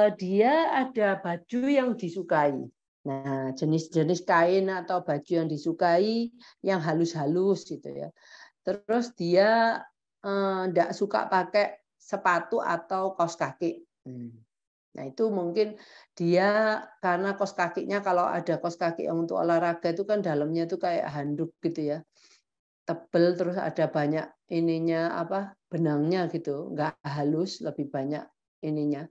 Eh, dia ada baju yang disukai. Nah, jenis-jenis kain atau baju yang disukai yang halus-halus gitu ya. Terus dia tidak eh, uh, suka pakai sepatu atau kaos kaki. Hmm. Nah, itu mungkin dia karena kaos kakinya kalau ada kaos kaki yang untuk olahraga itu kan dalamnya itu kayak handuk gitu ya. Tebel terus ada banyak ininya apa benangnya gitu, nggak halus, lebih banyak ininya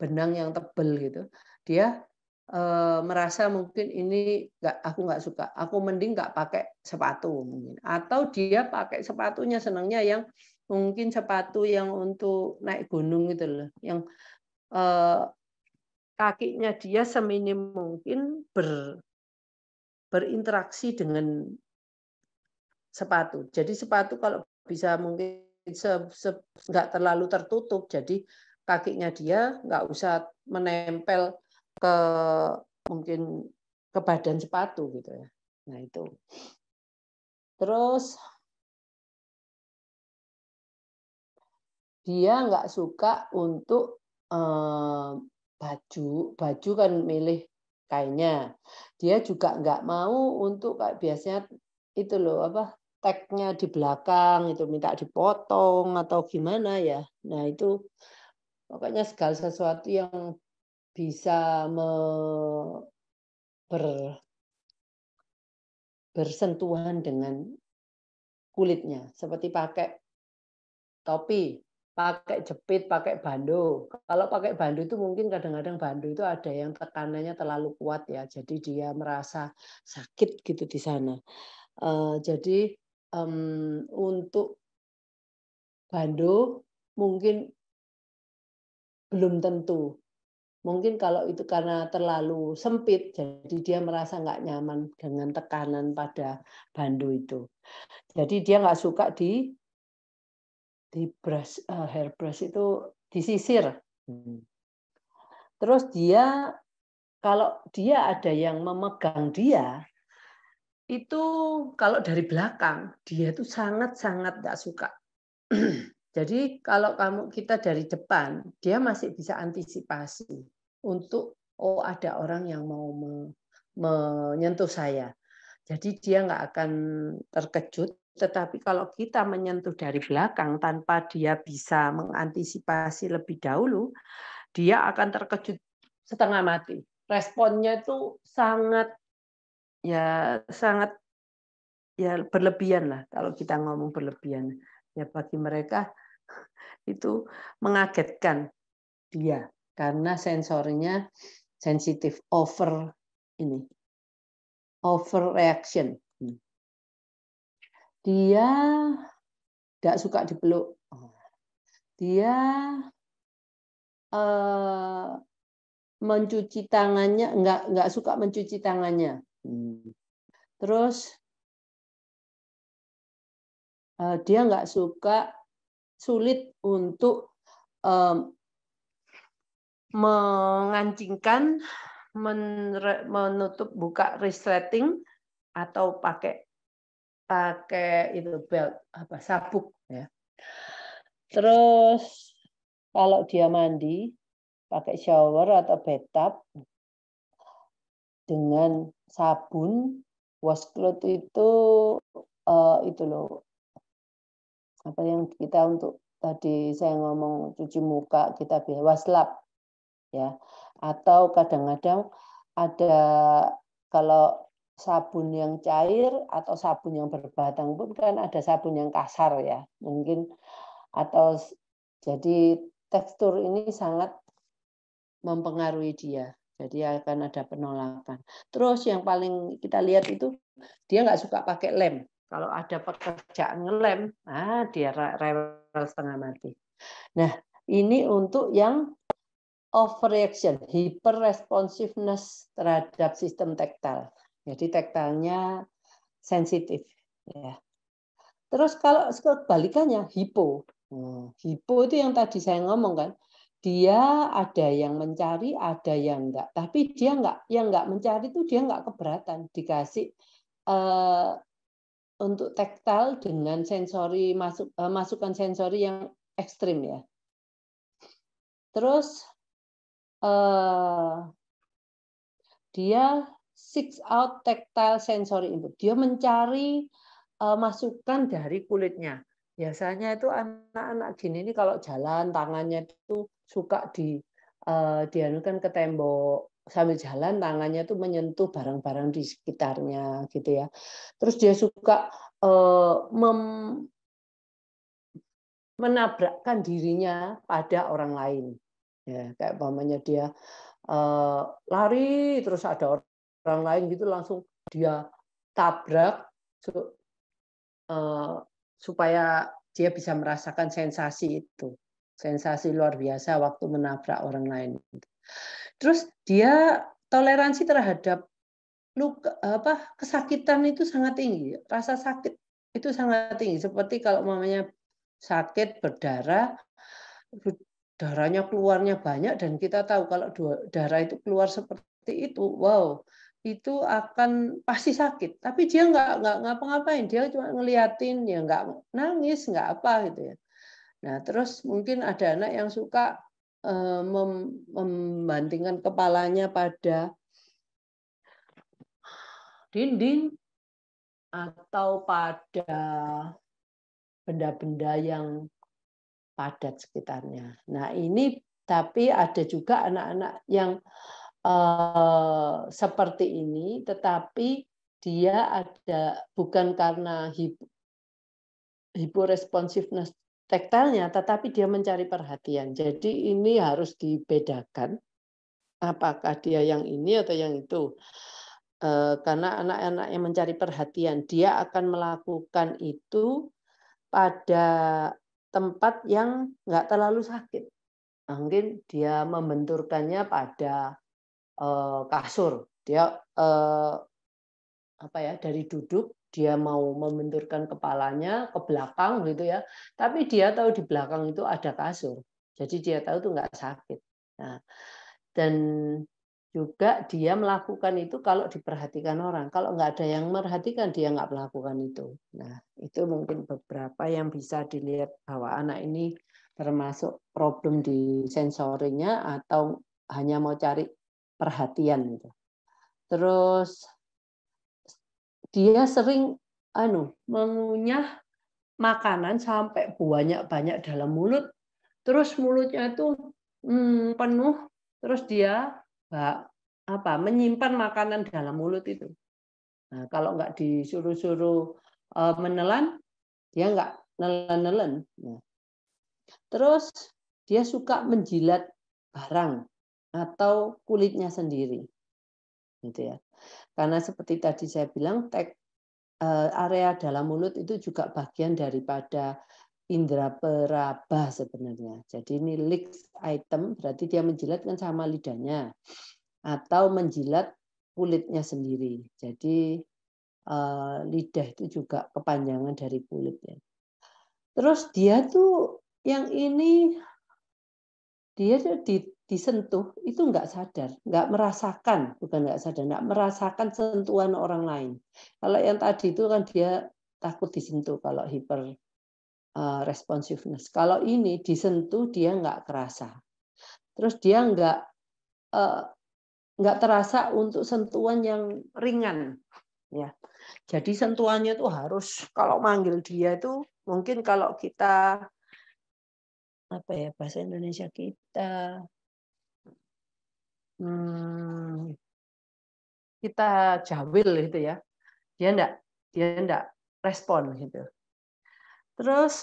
benang yang tebel gitu dia e, merasa mungkin ini nggak aku nggak suka aku mending nggak pakai sepatu mungkin atau dia pakai sepatunya senangnya yang mungkin sepatu yang untuk naik gunung gitu loh yang e, kakinya dia seminim mungkin ber berinteraksi dengan sepatu. Jadi sepatu kalau bisa mungkin nggak terlalu tertutup. Jadi kakinya dia nggak usah menempel ke mungkin ke badan sepatu gitu ya. Nah itu. Terus dia nggak suka untuk eh, baju baju kan milih kainnya. Dia juga nggak mau untuk kayak biasanya itu loh apa tagnya di belakang itu minta dipotong atau gimana ya. Nah itu Pokoknya segala sesuatu yang bisa me, ber, bersentuhan dengan kulitnya. Seperti pakai topi, pakai jepit, pakai bando. Kalau pakai bando itu mungkin kadang-kadang bando itu ada yang tekanannya terlalu kuat ya. Jadi dia merasa sakit gitu di sana. Uh, jadi um, untuk bando mungkin belum tentu. Mungkin kalau itu karena terlalu sempit, jadi dia merasa nggak nyaman dengan tekanan pada bandu itu. Jadi dia nggak suka di di brush, uh, brush itu disisir. Hmm. Terus dia kalau dia ada yang memegang dia, itu kalau dari belakang dia itu sangat-sangat nggak suka Jadi kalau kamu kita dari depan, dia masih bisa antisipasi untuk oh ada orang yang mau me, menyentuh saya. Jadi dia nggak akan terkejut. Tetapi kalau kita menyentuh dari belakang tanpa dia bisa mengantisipasi lebih dahulu, dia akan terkejut setengah mati. Responnya itu sangat ya sangat ya berlebihan lah kalau kita ngomong berlebihan ya bagi mereka itu mengagetkan dia karena sensornya sensitif over ini over reaction hmm. dia tidak suka dipeluk oh. dia eh, mencuci tangannya nggak nggak suka mencuci tangannya hmm. terus Eh, dia nggak suka sulit untuk um, mengancingkan menutup buka resleting atau pakai pakai itu belt apa sabuk ya terus kalau dia mandi pakai shower atau bathtub dengan sabun washcloth itu uh, itu loh apa yang kita untuk tadi saya ngomong cuci muka kita biar waslap ya atau kadang-kadang ada kalau sabun yang cair atau sabun yang berbatang pun kan ada sabun yang kasar ya mungkin atau jadi tekstur ini sangat mempengaruhi dia jadi akan ada penolakan terus yang paling kita lihat itu dia nggak suka pakai lem kalau ada pekerjaan ngelem, ah dia rewel setengah mati. Nah, ini untuk yang overreaction, hyperresponsiveness terhadap sistem tektal. Jadi tektalnya sensitif. Ya. Terus kalau kebalikannya hipo. Hmm, hipo itu yang tadi saya ngomong kan, dia ada yang mencari, ada yang enggak. Tapi dia enggak, yang enggak mencari itu dia enggak keberatan dikasih eh, untuk tektal dengan sensori masuk eh, masukan sensori yang ekstrim ya. Terus uh, dia six out tactile sensory input. Dia mencari uh, masukan dari kulitnya. Biasanya itu anak-anak gini ini kalau jalan tangannya itu suka di uh, dianukan ke tembok sambil jalan tangannya tuh menyentuh barang-barang di sekitarnya gitu ya. Terus dia suka eh, menabrakkan dirinya pada orang lain. Ya, kayak pamannya dia eh, lari terus ada orang lain gitu langsung dia tabrak so, eh, supaya dia bisa merasakan sensasi itu. Sensasi luar biasa waktu menabrak orang lain. Terus dia toleransi terhadap luka apa kesakitan itu sangat tinggi, rasa sakit itu sangat tinggi. Seperti kalau mamanya sakit berdarah, darahnya keluarnya banyak dan kita tahu kalau darah itu keluar seperti itu, wow, itu akan pasti sakit. Tapi dia nggak nggak ngapa-ngapain, dia cuma ngeliatin, ya nggak nangis, nggak apa gitu ya. Nah terus mungkin ada anak yang suka Eh, mem membandingkan kepalanya pada dinding atau pada benda-benda yang padat sekitarnya. Nah, ini tapi ada juga anak-anak yang uh, seperti ini tetapi dia ada bukan karena hip, hiporesponsiveness tekstilnya, tetapi dia mencari perhatian. Jadi ini harus dibedakan apakah dia yang ini atau yang itu. Eh, karena anak-anak yang mencari perhatian, dia akan melakukan itu pada tempat yang nggak terlalu sakit. Nah, mungkin dia membenturkannya pada eh, kasur. Dia eh, apa ya dari duduk dia mau membenturkan kepalanya ke belakang gitu ya. Tapi dia tahu di belakang itu ada kasur. Jadi dia tahu itu nggak sakit. Nah, dan juga dia melakukan itu kalau diperhatikan orang. Kalau nggak ada yang merhatikan, dia nggak melakukan itu. Nah, itu mungkin beberapa yang bisa dilihat bahwa anak ini termasuk problem di sensorinya atau hanya mau cari perhatian. gitu. Terus dia sering anu mengunyah makanan sampai banyak-banyak dalam mulut, terus mulutnya itu hmm, penuh, terus dia apa menyimpan makanan dalam mulut itu. Nah, kalau nggak disuruh-suruh e, menelan, dia nggak nelen-nelen. Nah, terus dia suka menjilat barang atau kulitnya sendiri, gitu ya. Karena seperti tadi saya bilang, tek, eh, area dalam mulut itu juga bagian daripada indera peraba sebenarnya. Jadi ini leaks item berarti dia menjilat kan sama lidahnya atau menjilat kulitnya sendiri. Jadi eh, lidah itu juga kepanjangan dari kulitnya Terus dia tuh yang ini dia di, disentuh itu nggak sadar, nggak merasakan, bukan nggak sadar, nggak merasakan sentuhan orang lain. Kalau yang tadi itu kan dia takut disentuh kalau hiper uh, responsiveness. Kalau ini disentuh dia nggak kerasa, terus dia nggak uh, nggak terasa untuk sentuhan yang ringan, ya. Jadi sentuhannya itu harus kalau manggil dia itu mungkin kalau kita apa ya bahasa Indonesia kita hmm, kita jawil gitu ya dia enggak dia enggak respon gitu terus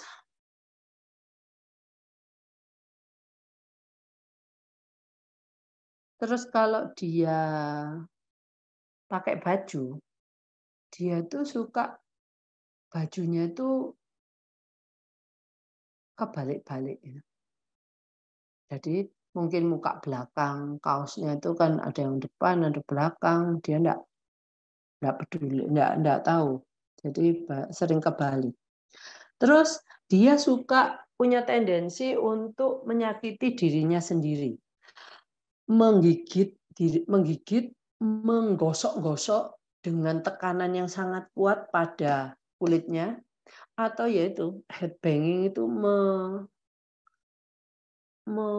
terus kalau dia pakai baju dia tuh suka bajunya tuh kebalik-balik. Gitu. Jadi mungkin muka belakang, kaosnya itu kan ada yang depan, ada belakang, dia enggak, enggak peduli, enggak, enggak tahu. Jadi sering kebalik. Terus dia suka punya tendensi untuk menyakiti dirinya sendiri. Menggigit, diri, menggigit, menggosok-gosok dengan tekanan yang sangat kuat pada kulitnya atau yaitu headbanging itu me, me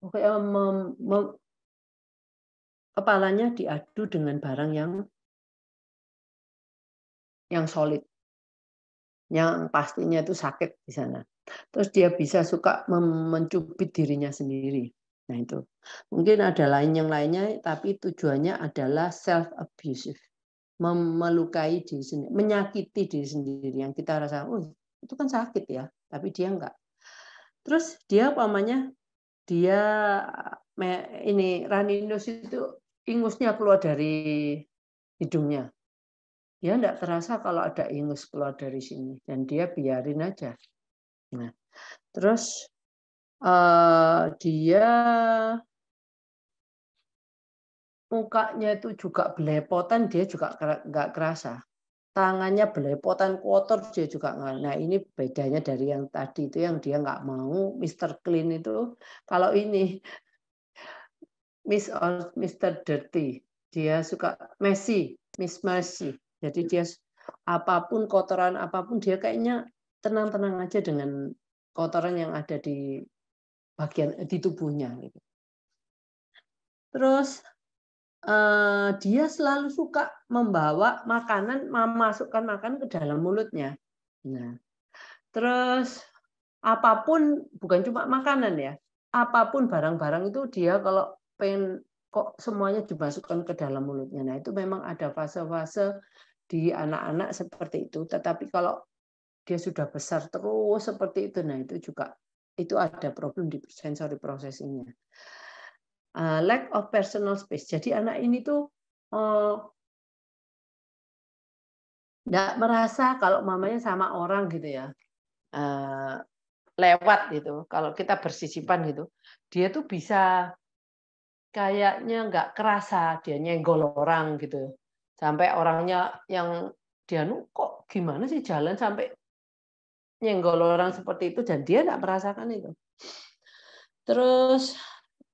Oke, me, me, kepalanya diadu dengan barang yang yang solid, yang pastinya itu sakit di sana. Terus dia bisa suka mencubit dirinya sendiri. Nah itu mungkin ada lain yang lainnya, tapi tujuannya adalah self abusive melukai diri sendiri, menyakiti diri sendiri yang kita rasa, oh itu kan sakit ya, tapi dia enggak. Terus dia pamannya dia ini raninus itu ingusnya keluar dari hidungnya. Dia enggak terasa kalau ada ingus keluar dari sini dan dia biarin aja. Nah, terus uh, dia mukanya itu juga belepotan dia juga nggak kerasa tangannya belepotan kotor dia juga nggak. Nah ini bedanya dari yang tadi itu yang dia nggak mau Mister Clean itu kalau ini Miss or Mister Dirty dia suka messy Miss messy Jadi dia apapun kotoran apapun dia kayaknya tenang-tenang aja dengan kotoran yang ada di bagian di tubuhnya. Gitu. Terus Eh, dia selalu suka membawa makanan, memasukkan makanan ke dalam mulutnya. Nah, terus apapun bukan cuma makanan ya, apapun barang-barang itu dia kalau pengen kok semuanya dimasukkan ke dalam mulutnya. Nah, itu memang ada fase-fase di anak-anak seperti itu. Tetapi kalau dia sudah besar terus seperti itu, nah itu juga itu ada problem di sensory processingnya uh, lack of personal space. Jadi anak ini tuh uh, nggak uh, merasa kalau mamanya sama orang gitu ya, uh, lewat gitu. Kalau kita bersisipan gitu, dia tuh bisa kayaknya nggak kerasa dia nyenggol orang gitu, sampai orangnya yang dia nu kok gimana sih jalan sampai nyenggol orang seperti itu dan dia nggak merasakan itu. Terus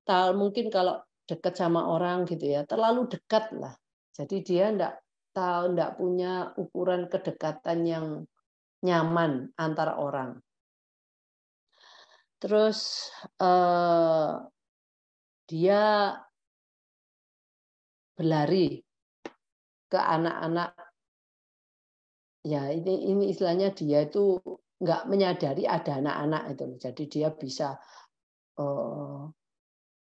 tal mungkin kalau dekat sama orang gitu ya terlalu dekat lah jadi dia enggak tahu enggak punya ukuran kedekatan yang nyaman antara orang terus eh, dia berlari ke anak-anak ya ini ini istilahnya dia itu nggak menyadari ada anak-anak itu jadi dia bisa eh,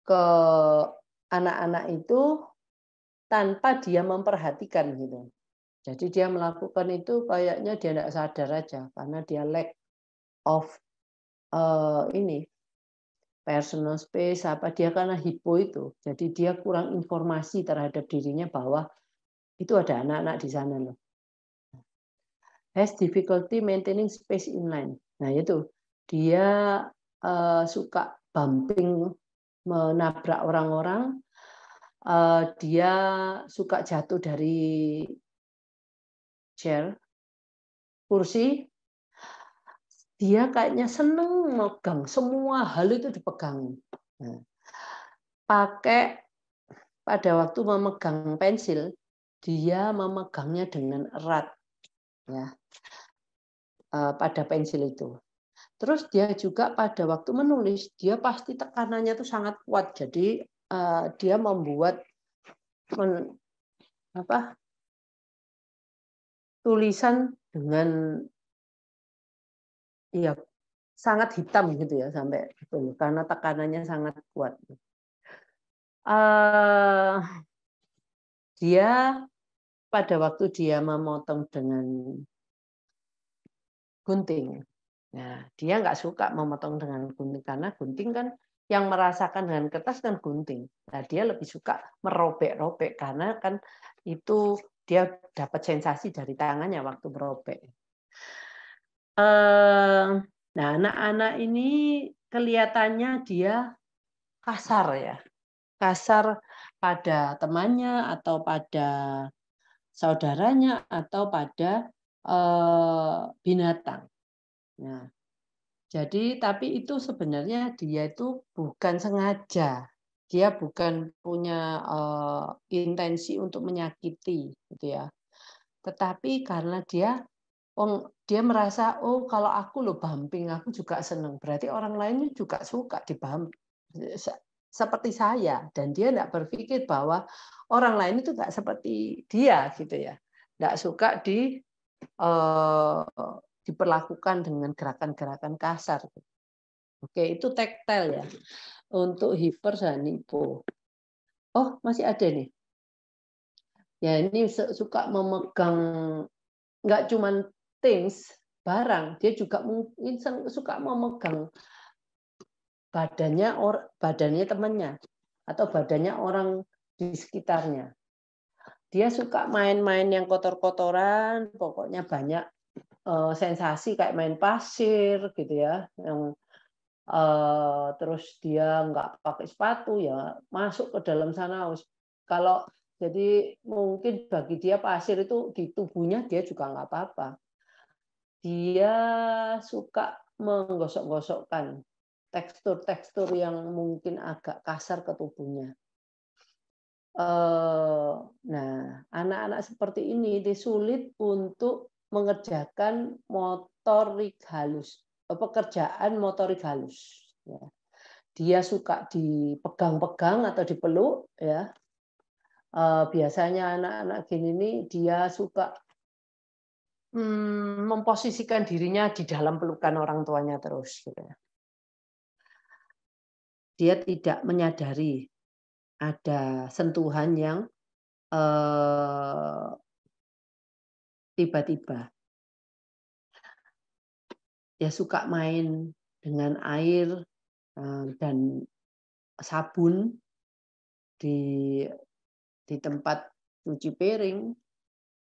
ke anak-anak itu tanpa dia memperhatikan gitu. Jadi dia melakukan itu kayaknya dia tidak sadar aja karena dia lack of uh, ini personal space apa dia karena hipo itu. Jadi dia kurang informasi terhadap dirinya bahwa itu ada anak-anak di sana loh. Has difficulty maintaining space in line. Nah itu dia uh, suka bumping menabrak orang-orang, eh, dia suka jatuh dari chair, kursi. Dia kayaknya seneng megang semua hal itu dipegang. Nah, pakai pada waktu memegang pensil, dia memegangnya dengan erat, ya, eh, pada pensil itu. Terus dia juga pada waktu menulis dia pasti tekanannya tuh sangat kuat. Jadi uh, dia membuat men, apa tulisan dengan ya sangat hitam gitu ya sampai itu karena tekanannya sangat kuat. Uh, dia pada waktu dia memotong dengan gunting Nah, dia nggak suka memotong dengan gunting karena gunting kan yang merasakan dengan kertas dan gunting. Nah, dia lebih suka merobek-robek karena kan itu dia dapat sensasi dari tangannya waktu merobek. Ehm, nah, anak-anak ini kelihatannya dia kasar ya, kasar pada temannya atau pada saudaranya atau pada binatang. Nah, jadi tapi itu sebenarnya dia itu bukan sengaja, dia bukan punya uh, intensi untuk menyakiti, gitu ya. Tetapi karena dia Oh, dia merasa oh kalau aku lo bumping aku juga senang. berarti orang lainnya juga suka di seperti saya dan dia tidak berpikir bahwa orang lain itu tidak seperti dia gitu ya tidak suka di uh, diperlakukan dengan gerakan-gerakan kasar. Oke, itu tektel ya. Untuk hiper dan hipo. Oh, masih ada nih. Ya, ini suka memegang nggak cuman things, barang, dia juga mungkin suka memegang badannya or, badannya temannya atau badannya orang di sekitarnya. Dia suka main-main yang kotor-kotoran, pokoknya banyak Eh, sensasi kayak main pasir gitu ya yang uh, terus dia nggak pakai sepatu ya masuk ke dalam sana kalau jadi mungkin bagi dia pasir itu di tubuhnya dia juga nggak apa-apa dia suka menggosok-gosokkan tekstur-tekstur yang mungkin agak kasar ke tubuhnya. Eh, nah, anak-anak seperti ini disulit untuk mengerjakan motorik halus, eh, pekerjaan motorik halus. Ya. Dia suka dipegang-pegang atau dipeluk, ya. Eh, biasanya anak-anak gini ini dia suka hmm, memposisikan dirinya di dalam pelukan orang tuanya terus. Gitu ya. Dia tidak menyadari ada sentuhan yang eh, tiba-tiba. Dia suka main dengan air eh, dan sabun di di tempat cuci piring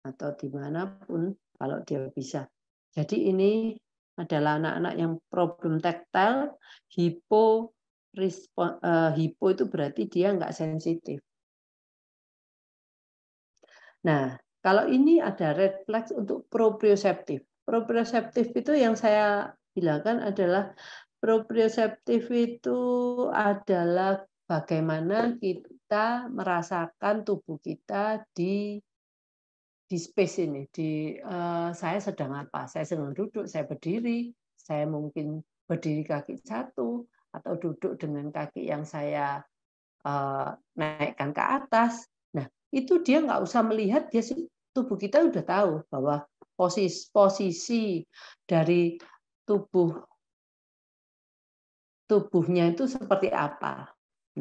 atau dimanapun kalau dia bisa. Jadi ini adalah anak-anak yang problem tektal, hipo, respon, uh, eh, hipo itu berarti dia nggak sensitif. Nah, kalau ini ada red flags untuk proprioceptif. Proprioceptif itu yang saya bilangkan adalah proprioceptif itu adalah bagaimana kita merasakan tubuh kita di di space ini. Di uh, saya sedang apa? Saya sedang duduk, saya berdiri, saya mungkin berdiri kaki satu atau duduk dengan kaki yang saya uh, naikkan ke atas itu dia nggak usah melihat dia tubuh kita udah tahu bahwa posisi posisi dari tubuh tubuhnya itu seperti apa.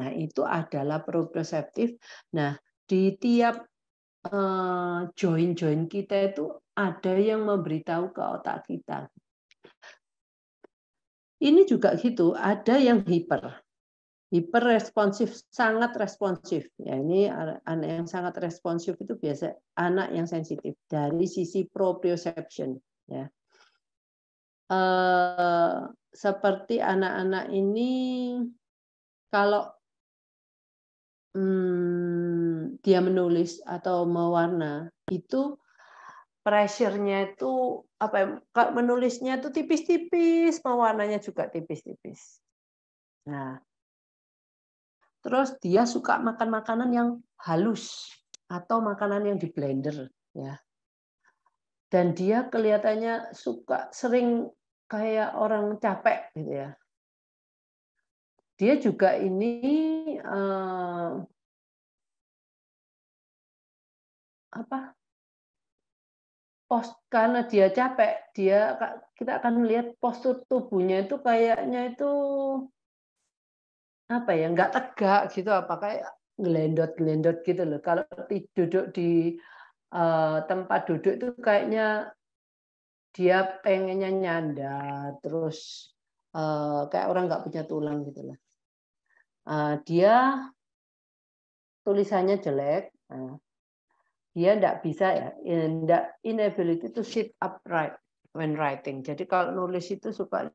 Nah, itu adalah proprioceptif. Nah, di tiap eh, join-join kita itu ada yang memberitahu ke otak kita. Ini juga gitu, ada yang hiper hiperresponsif sangat responsif ya ini anak yang sangat responsif itu biasa anak yang sensitif dari sisi proprioception ya uh, seperti anak-anak ini kalau hmm, dia menulis atau mewarna itu pressure-nya itu apa ya, menulisnya itu tipis-tipis mewarnanya juga tipis-tipis nah Terus dia suka makan makanan yang halus atau makanan yang di blender ya. Dan dia kelihatannya suka sering kayak orang capek gitu ya. Dia juga ini uh, apa? post karena dia capek, dia kita akan melihat postur tubuhnya itu kayaknya itu apa ya nggak tegak gitu apakah ngelendot gelendot gitu loh kalau duduk di uh, tempat duduk itu kayaknya dia pengennya nyanda terus uh, kayak orang nggak punya tulang gitu lah uh, eh, dia tulisannya jelek uh, dia nggak bisa ya nggak inability to sit upright when writing jadi kalau nulis itu suka